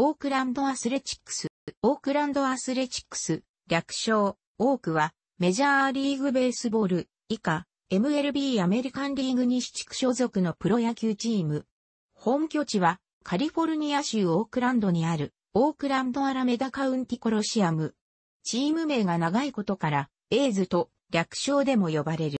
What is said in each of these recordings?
オークランドアスレチックス。オークランドアスレチックス、略称、オークは、メジャーリーグベースボール、以下、MLB アメリカンリーグ西地区所属のプロ野球チーム。本拠地は、カリフォルニア州オークランドにある、オークランドアラメダカウンティコロシアム。チーム名が長いことから、エイズと略称でも呼ばれる。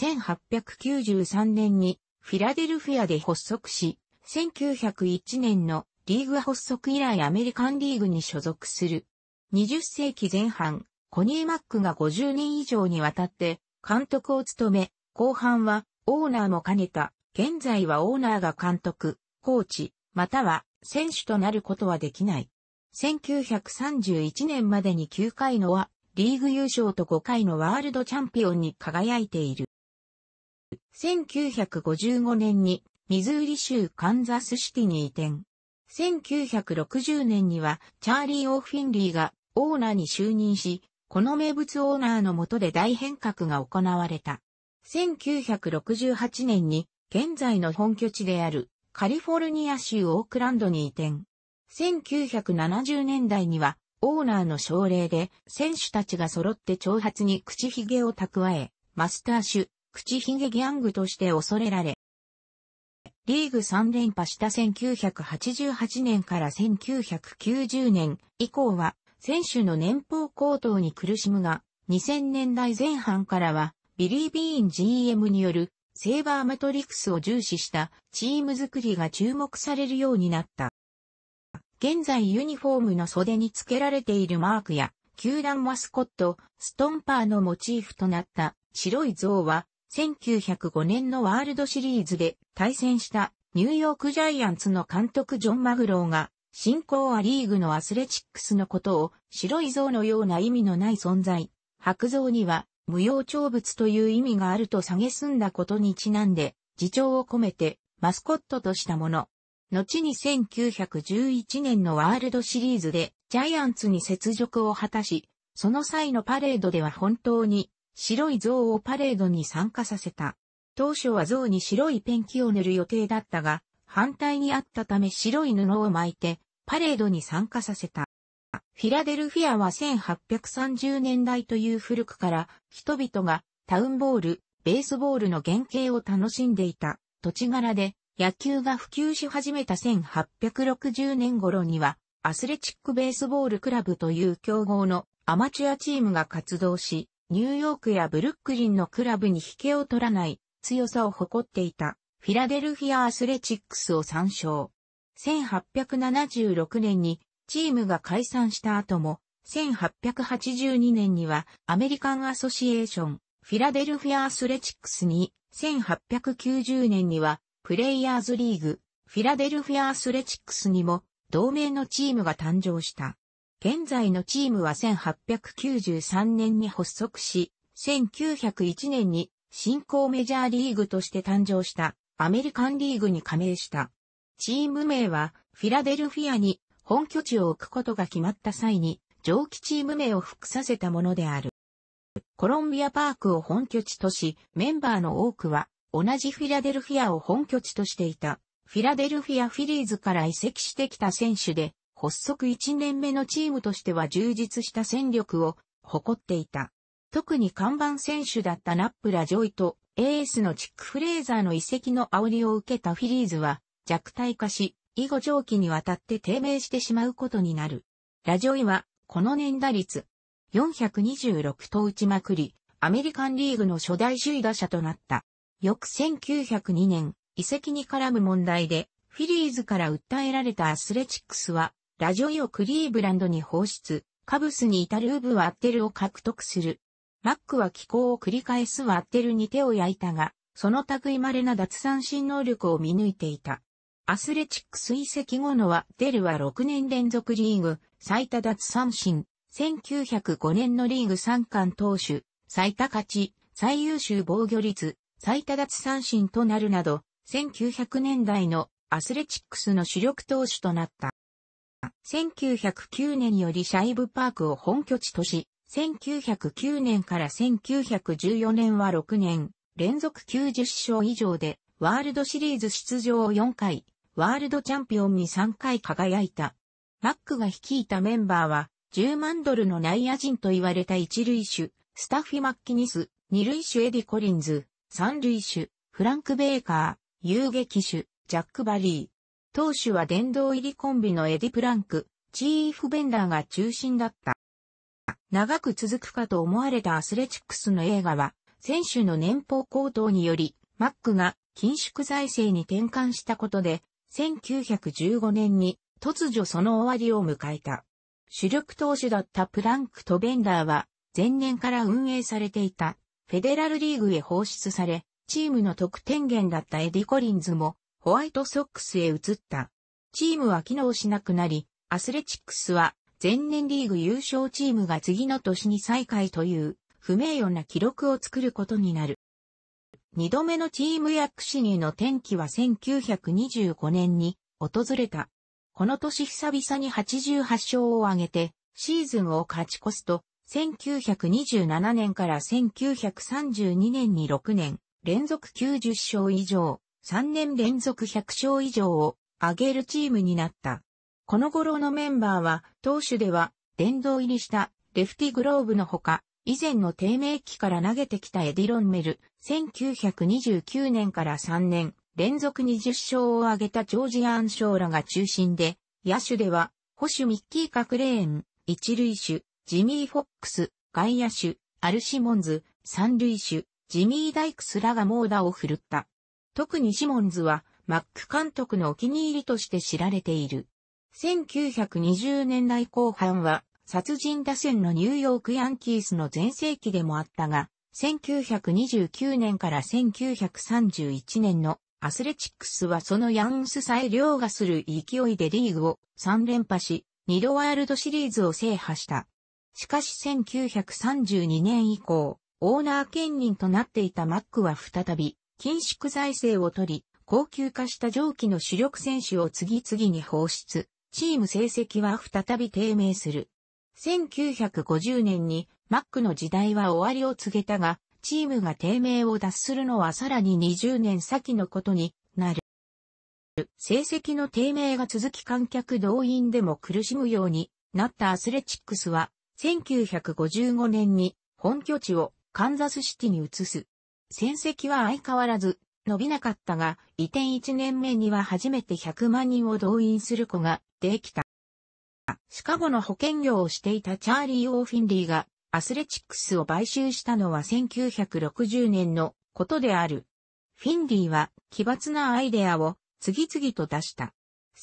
1893年にフィラデルフィアで発足し、1901年のリーグ発足以来アメリカンリーグに所属する。20世紀前半、コニー・マックが50年以上にわたって監督を務め、後半はオーナーも兼ねた、現在はオーナーが監督、コーチ、または選手となることはできない。1931年までに9回のはリーグ優勝と5回のワールドチャンピオンに輝いている。1955年にミズーリ州カンザスシティに移転。1960年にはチャーリー・オーフィンリーがオーナーに就任し、この名物オーナーの下で大変革が行われた。1968年に現在の本拠地であるカリフォルニア州オークランドに移転。1970年代にはオーナーの奨励で選手たちが揃って長髪に口ひげを蓄え、マスター種、口ひげギャングとして恐れられ、リーグ3連覇した1988年から1990年以降は選手の年俸高騰に苦しむが、2000年代前半からはビリー・ビーン GM によるセーバーマトリクスを重視したチーム作りが注目されるようになった。現在ユニフォームの袖に付けられているマークや球団マスコット、ストンパーのモチーフとなった白い像は1905年のワールドシリーズで対戦したニューヨークジャイアンツの監督ジョン・マグローが、新興アリーグのアスレチックスのことを白い像のような意味のない存在、白像には無用長物という意味があると蔑んだことにちなんで、自重を込めてマスコットとしたもの。後に1911年のワールドシリーズでジャイアンツに雪辱を果たし、その際のパレードでは本当に白い像をパレードに参加させた。当初は像に白いペンキを塗る予定だったが、反対にあったため白い布を巻いて、パレードに参加させた。フィラデルフィアは1830年代という古くから人々がタウンボール、ベースボールの原型を楽しんでいた土地柄で野球が普及し始めた1860年頃にはアスレチックベースボールクラブという競合のアマチュアチームが活動しニューヨークやブルックリンのクラブに引けを取らない強さを誇っていたフィラデルフィアアスレチックスを参照。1876年にチームが解散した後も、1882年にはアメリカンアソシエーション、フィラデルフィアアスレチックスに、1890年にはプレイヤーズリーグ、フィラデルフィアアスレチックスにも同盟のチームが誕生した。現在のチームは1893年に発足し、1901年に新興メジャーリーグとして誕生したアメリカンリーグに加盟した。チーム名はフィラデルフィアに本拠地を置くことが決まった際に上記チーム名を復させたものである。コロンビアパークを本拠地とし、メンバーの多くは同じフィラデルフィアを本拠地としていた。フィラデルフィアフィリーズから移籍してきた選手で、発足1年目のチームとしては充実した戦力を誇っていた。特に看板選手だったナップラ・ジョイとエースのチック・フレーザーの遺跡の煽りを受けたフィリーズは弱体化し、以後長期にわたって低迷してしまうことになる。ラジョイは、この年打率、426と打ちまくり、アメリカンリーグの初代首位打者となった。翌1902年、遺跡に絡む問題で、フィリーズから訴えられたアスレチックスは、ラジオイをクリーブランドに放出、カブスに至るウブワッテルを獲得する。マックは気候を繰り返すワッテルに手を焼いたが、その類稀な脱三振能力を見抜いていた。アスレチックス遺跡後のワッテルは6年連続リーグ最多脱三振、1905年のリーグ三冠投手、最多勝ち、最優秀防御率、最多脱三振となるなど、1900年代のアスレチックスの主力投手となった。1909年よりシャイブパークを本拠地とし、1909年から1914年は6年、連続90勝以上で、ワールドシリーズ出場を4回、ワールドチャンピオンに3回輝いた。マックが率いたメンバーは、10万ドルの内野人と言われた一塁手、スタッフィ・マッキニス、二塁手エディ・コリンズ、三塁手、フランク・ベーカー、遊撃手、ジャック・バリー、当主は殿堂入りコンビのエディ・プランク、チーフ・ベンダーが中心だった。長く続くかと思われたアスレチックスの映画は、選手の年俸高騰により、マックが緊縮財政に転換したことで、1915年に突如その終わりを迎えた。主力投手だったプランクとベンダーは、前年から運営されていた、フェデラルリーグへ放出され、チームの得点源だったエディ・コリンズも、ホワイトソックスへ移った。チームは機能しなくなり、アスレチックスは前年リーグ優勝チームが次の年に再開という不名誉な記録を作ることになる。二度目のチーム躍進への転機は1925年に訪れた。この年久々に88勝を挙げて、シーズンを勝ち越すと、1927年から1932年に6年、連続90勝以上、3年連続100勝以上を挙げるチームになった。この頃のメンバーは、投手では、殿堂入りしたレフティグローブのほか、以前の低迷期から投げてきたエディロンメル、1929年から3年、連続20勝を挙げたジョージアン・ショーラが中心で、野手では、保守ミッキー・カクレーン、一塁手、ジミー・フォックス、外野手、アルシモンズ、三塁手、ジミー・ダイクスらが猛打を振るった。特にシモンズは、マック監督のお気に入りとして知られている。1920年代後半は、殺人打線のニューヨークヤンキースの前世紀でもあったが、1929年から1931年のアスレチックスはそのヤンスさえ凌駕する勢いでリーグを3連覇し、2度ワールドシリーズを制覇した。しかし1932年以降、オーナー兼任となっていたマックは再び緊縮財政を取り、高級化した上記の主力選手を次々に放出、チーム成績は再び低迷する。1950年にマックの時代は終わりを告げたが、チームが低迷を脱するのはさらに20年先のことになる。成績の低迷が続き観客動員でも苦しむようになったアスレチックスは1955年に本拠地をカンザスシティに移す。戦績は相変わらず伸びなかったが、移転1年目には初めて100万人を動員する子ができた。シカゴの保険業をしていたチャーリー・オーフィンリーがアスレチックスを買収したのは1960年のことである。フィンリーは奇抜なアイデアを次々と出した。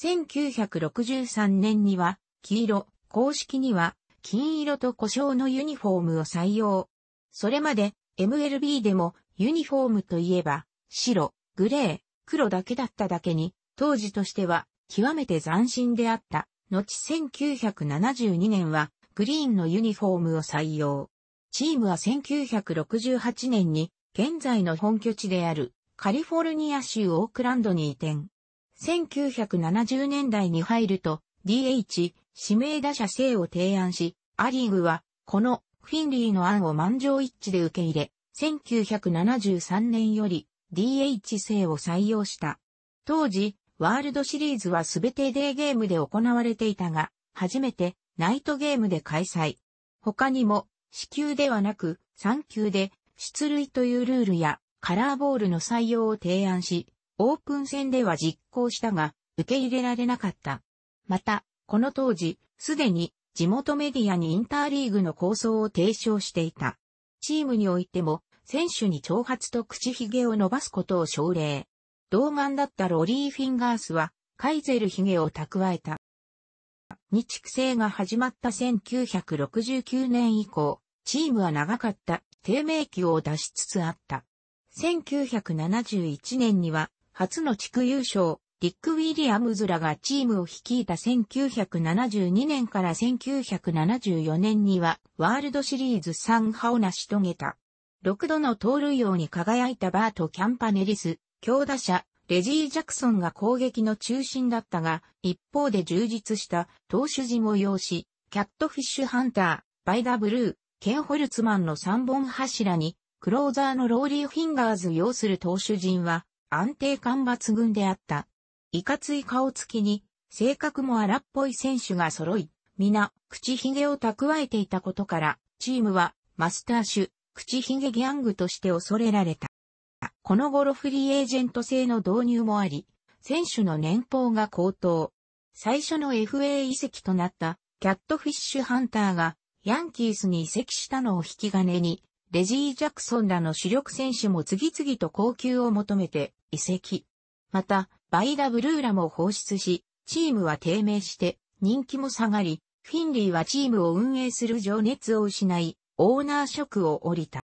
1963年には黄色、公式には金色と故障のユニフォームを採用。それまで MLB でもユニフォームといえば、白、グレー、黒だけだっただけに、当時としては、極めて斬新であった。後1972年は、グリーンのユニフォームを採用。チームは1968年に、現在の本拠地である、カリフォルニア州オークランドに移転。1970年代に入ると、DH、指名打者制を提案し、アリーグは、この、フィンリーの案を満場一致で受け入れ、1973年より DH 制を採用した。当時、ワールドシリーズはすべてデーゲームで行われていたが、初めてナイトゲームで開催。他にも、死球ではなく、3球で出塁というルールやカラーボールの採用を提案し、オープン戦では実行したが、受け入れられなかった。また、この当時、すでに地元メディアにインターリーグの構想を提唱していた。チームにおいても、選手に長髪と口ひげを伸ばすことを奨励。童顔だったロリー・フィンガースは、カイゼルげを蓄えた。日畜生が始まった1969年以降、チームは長かった低迷期を出しつつあった。1971年には、初の地区優勝、リック・ウィリアムズらがチームを率いた1972年から1974年には、ワールドシリーズ3覇を成し遂げた。6度の盗塁王に輝いたバート・キャンパネリス、強打者、レジー・ジャクソンが攻撃の中心だったが、一方で充実した投手陣を要し、キャットフィッシュハンター、バイダ・ブルー、ケン・ホルツマンの3本柱に、クローザーのローリー・フィンガーズ要する投手陣は、安定感抜群であった。いかつい顔つきに、性格も荒っぽい選手が揃い、皆、口ひげを蓄えていたことから、チームは、マスター種、口ひげギャングとして恐れられた。この頃フリーエージェント制の導入もあり、選手の年俸が高騰。最初の FA 移籍となったキャットフィッシュハンターがヤンキースに移籍したのを引き金に、レジー・ジャクソンらの主力選手も次々と高級を求めて移籍。また、バイダ・ブルーラも放出し、チームは低迷して人気も下がり、フィンリーはチームを運営する情熱を失い、オーナー職を降りた。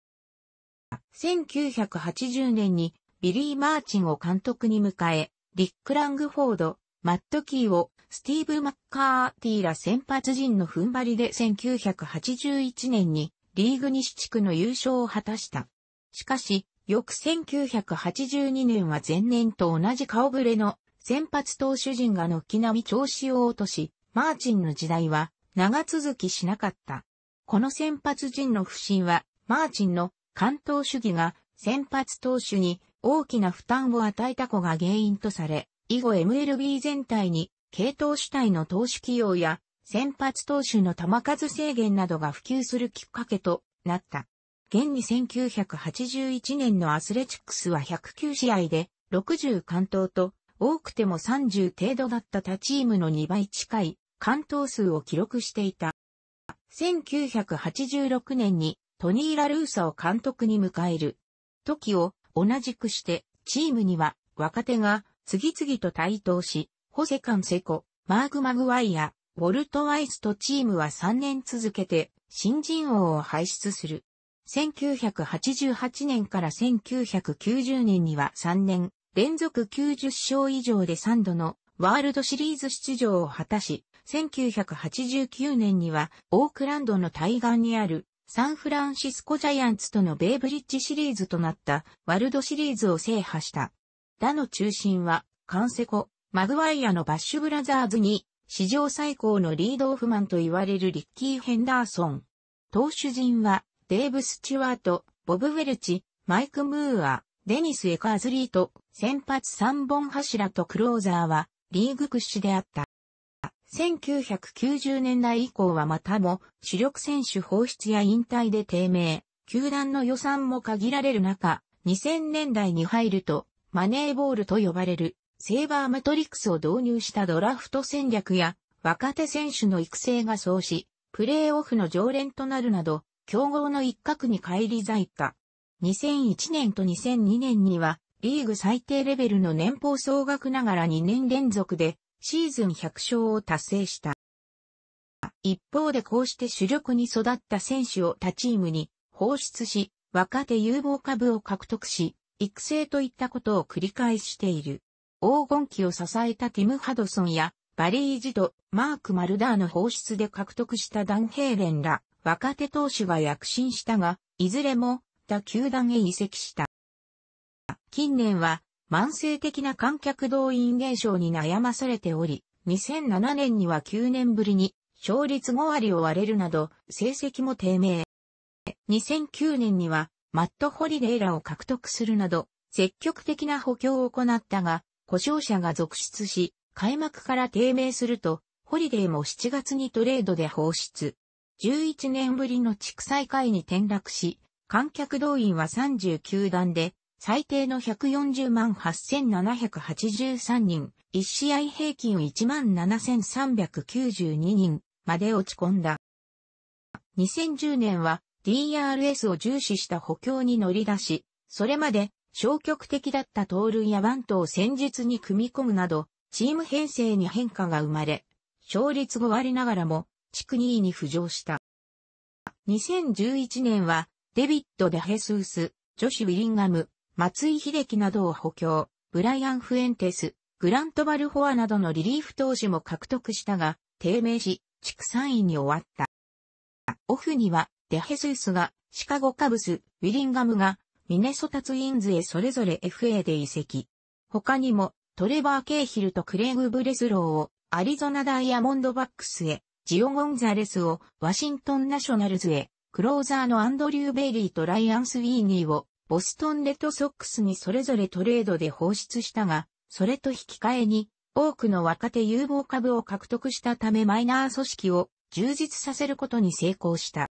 1980年にビリー・マーチンを監督に迎え、リック・ラングフォード、マット・キーをスティーブ・マッカーティーら先発陣の踏ん張りで1981年にリーグ西地区の優勝を果たした。しかし、翌1982年は前年と同じ顔ぶれの先発投手陣が軒並み調子を落とし、マーチンの時代は長続きしなかった。この先発陣の不振は、マーチンの関東主義が先発投手に大きな負担を与えた子が原因とされ、以後 MLB 全体に系統主体の投手起用や先発投手の球数制限などが普及するきっかけとなった。現に1981年のアスレチックスは109試合で60関東と多くても30程度だった他チームの2倍近い関東数を記録していた。1986年にトニー・ラルーサを監督に迎える。時を同じくしてチームには若手が次々と台頭し、ホセカンセコ、マーク・マグワイア、ウォルト・ワイスとチームは3年続けて新人王を輩出する。1988年から1990年には3年連続90勝以上で3度のワールドシリーズ出場を果たし、1989年にはオークランドの対岸にあるサンフランシスコジャイアンツとのベイブリッジシリーズとなったワルドシリーズを制覇した。打の中心はカンセコ、マグワイアのバッシュブラザーズに史上最高のリードオフマンと言われるリッキー・ヘンダーソン。投手陣はデーブ・スチュワート、ボブ・ウェルチ、マイク・ムーア、デニス・エカーズリート、先発3本柱とクローザーはリーグ屈指であった。1990年代以降はまたも主力選手放出や引退で低迷、球団の予算も限られる中、2000年代に入るとマネーボールと呼ばれるセーバーマトリックスを導入したドラフト戦略や若手選手の育成がそうし、プレーオフの常連となるなど、競合の一角に返り咲いた。2001年と2002年にはリーグ最低レベルの年俸総額ながら2年連続でシーズン100勝を達成した。一方でこうして主力に育った選手を他チームに放出し、若手有望株を獲得し、育成といったことを繰り返している。黄金期を支えたティム・ハドソンや、バリー・ジド、マーク・マルダーの放出で獲得したダン・ヘイレンら、若手投手は躍進したが、いずれも、他球団へ移籍した。近年は、慢性的な観客動員減少に悩まされており、2007年には9年ぶりに勝率5割を割れるなど成績も低迷。2009年にはマット・ホリデーらを獲得するなど積極的な補強を行ったが、故障者が続出し、開幕から低迷すると、ホリデーも7月にトレードで放出。11年ぶりの地区再開に転落し、観客動員は39段で最低の140万8783人、1試合平均1万7392人まで落ち込んだ。2010年は DRS を重視した補強に乗り出し、それまで消極的だった盗塁やバントを戦術に組み込むなど、チーム編成に変化が生まれ、勝率5割ながらも地区2位に浮上した。2011年はデビッド・デヘスース、ジョシュ・ウィリンガム、松井秀樹などを補強、ブライアン・フエンテス、グラント・バルフォアなどのリリーフ投手も獲得したが、低迷し、地区3位に終わった。オフには、デヘスースが、シカゴカブス、ウィリンガムが、ミネソタツインズへそれぞれ FA で移籍。他にも、トレバー・ケイヒルとクレイグ・ブレスローを、アリゾナダイヤモンドバックスへ、ジオ・ゴンザレスを、ワシントン・ナショナルズへ、クローザーのアンドリュー・ベイリーとライアン・スウィーニーを、ボストンレッドソックスにそれぞれトレードで放出したが、それと引き換えに、多くの若手有望株を獲得したためマイナー組織を充実させることに成功した。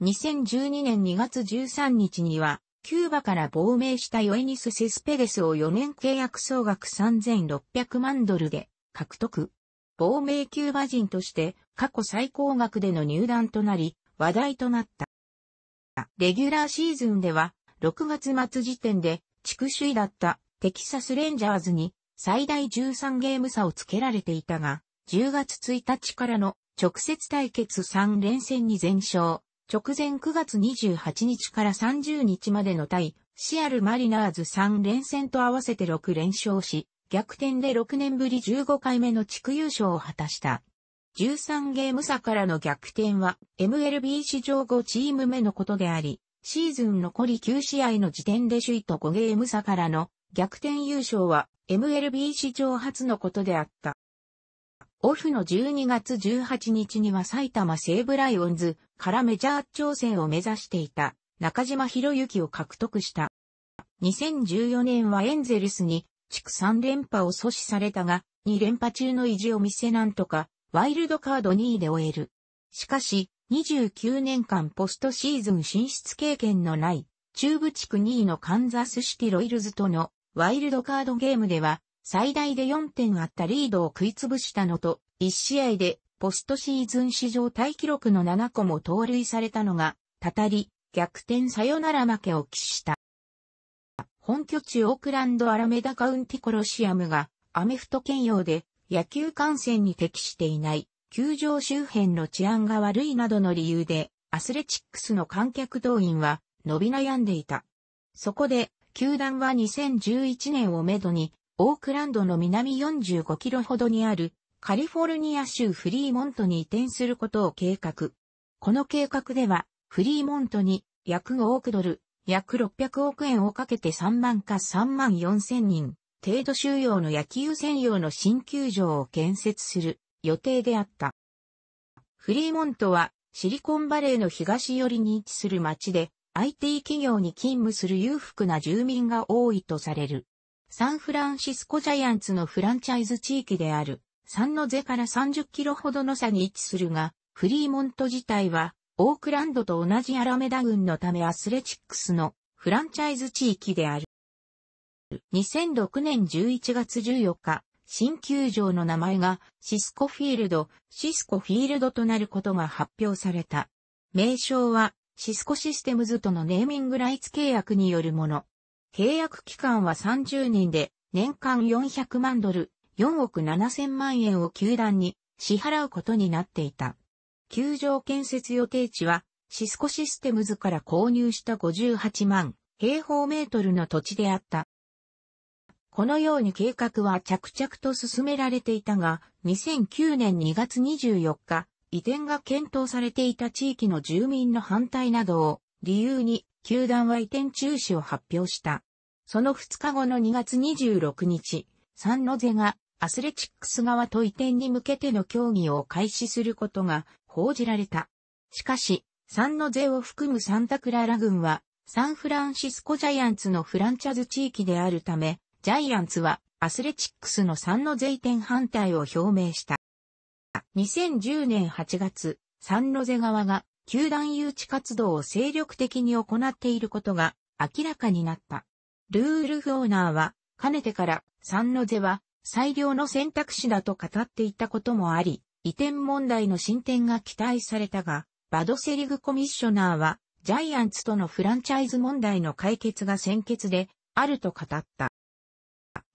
2012年2月13日には、キューバから亡命したヨエニス・セスペゲスを4年契約総額3600万ドルで獲得。亡命キューバ人として過去最高額での入団となり、話題となった。レギュラーシーズンでは、6月末時点で地区首位だったテキサスレンジャーズに最大13ゲーム差をつけられていたが、10月1日からの直接対決3連戦に全勝。直前9月28日から30日までの対シアルマリナーズ3連戦と合わせて6連勝し、逆転で6年ぶり15回目の地区優勝を果たした。13ゲーム差からの逆転は MLB 史上5チーム目のことであり、シーズン残り9試合の時点で首位と5ゲーム差からの逆転優勝は MLB 史上初のことであった。オフの12月18日には埼玉西武ライオンズからメジャー挑戦を目指していた中島博之を獲得した。2014年はエンゼルスに地区3連覇を阻止されたが、2連覇中の意地を見せなんとかワイルドカード2位で終える。しかし、29年間ポストシーズン進出経験のない、中部地区2位のカンザスシティロイルズとのワイルドカードゲームでは、最大で4点あったリードを食いつぶしたのと、1試合でポストシーズン史上大記録の7個も盗塁されたのが、たたり、逆転サヨナラ負けを喫した。本拠地オークランドアラメダカウンティコロシアムがアメフト兼用で野球観戦に適していない、球場周辺の治安が悪いなどの理由で、アスレチックスの観客動員は伸び悩んでいた。そこで、球団は2011年をめどに、オークランドの南45キロほどにあるカリフォルニア州フリーモントに移転することを計画。この計画では、フリーモントに約5億ドル、約600億円をかけて3万か3万4千人、程度収容の野球専用の新球場を建設する予定であった。フリーモントはシリコンバレーの東寄りに位置する町で IT 企業に勤務する裕福な住民が多いとされる。サンフランシスコジャイアンツのフランチャイズ地域である3のノから30キロほどの差に位置するが、フリーモント自体はオークランドと同じアラメダ郡のためアスレチックスのフランチャイズ地域である。2006年11月14日、新球場の名前がシスコフィールド、シスコフィールドとなることが発表された。名称はシスコシステムズとのネーミングライツ契約によるもの。契約期間は30年で年間400万ドル、4億7000万円を球団に支払うことになっていた。球場建設予定地はシスコシステムズから購入した58万平方メートルの土地であった。このように計画は着々と進められていたが、2009年2月24日、移転が検討されていた地域の住民の反対などを理由に、球団は移転中止を発表した。その2日後の2月26日、サンノゼがアスレチックス側と移転に向けての協議を開始することが報じられた。しかし、サンノゼを含むサンタクララ軍は、サンフランシスコジャイアンツのフランチャズ地域であるため、ジャイアンツはアスレチックスの3の税点反対を表明した。2010年8月、サン税ゼ側が球団誘致活動を精力的に行っていることが明らかになった。ルールフオーナーは、かねてからサン税ゼは最良の選択肢だと語っていたこともあり、移転問題の進展が期待されたが、バドセリグコミッショナーは、ジャイアンツとのフランチャイズ問題の解決が先決で、あると語った。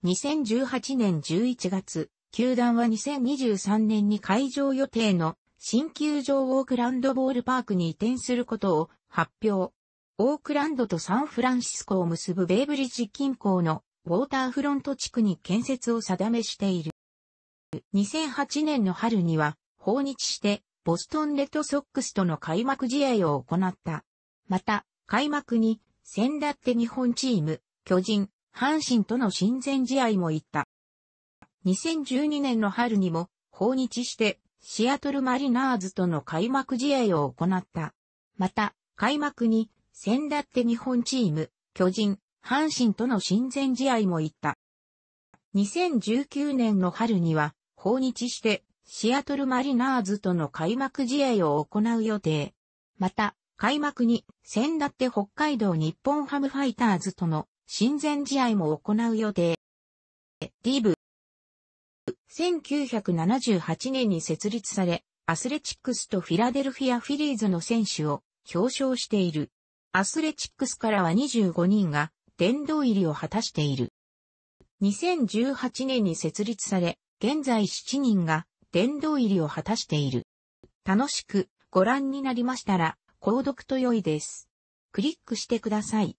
2018年11月、球団は2023年に開場予定の新球場オークランドボールパークに移転することを発表。オークランドとサンフランシスコを結ぶベイブリッジ近郊のウォーターフロント地区に建設を定めしている。2008年の春には訪日してボストンレッドソックスとの開幕試合を行った。また、開幕に、先だって日本チーム、巨人、阪神との親善試合も行った。2012年の春にも訪日してシアトルマリナーズとの開幕試合を行った。また、開幕に先だって日本チーム、巨人、阪神との親善試合も行った。2019年の春には訪日してシアトルマリナーズとの開幕試合を行う予定。また、開幕に、先だって北海道日本ハムファイターズとの親善試合も行う予定。ディブ。1978年に設立され、アスレチックスとフィラデルフィアフィリーズの選手を表彰している。アスレチックスからは25人が殿堂入りを果たしている。2018年に設立され、現在7人が殿堂入りを果たしている。楽しくご覧になりましたら、購読と良いです。クリックしてください。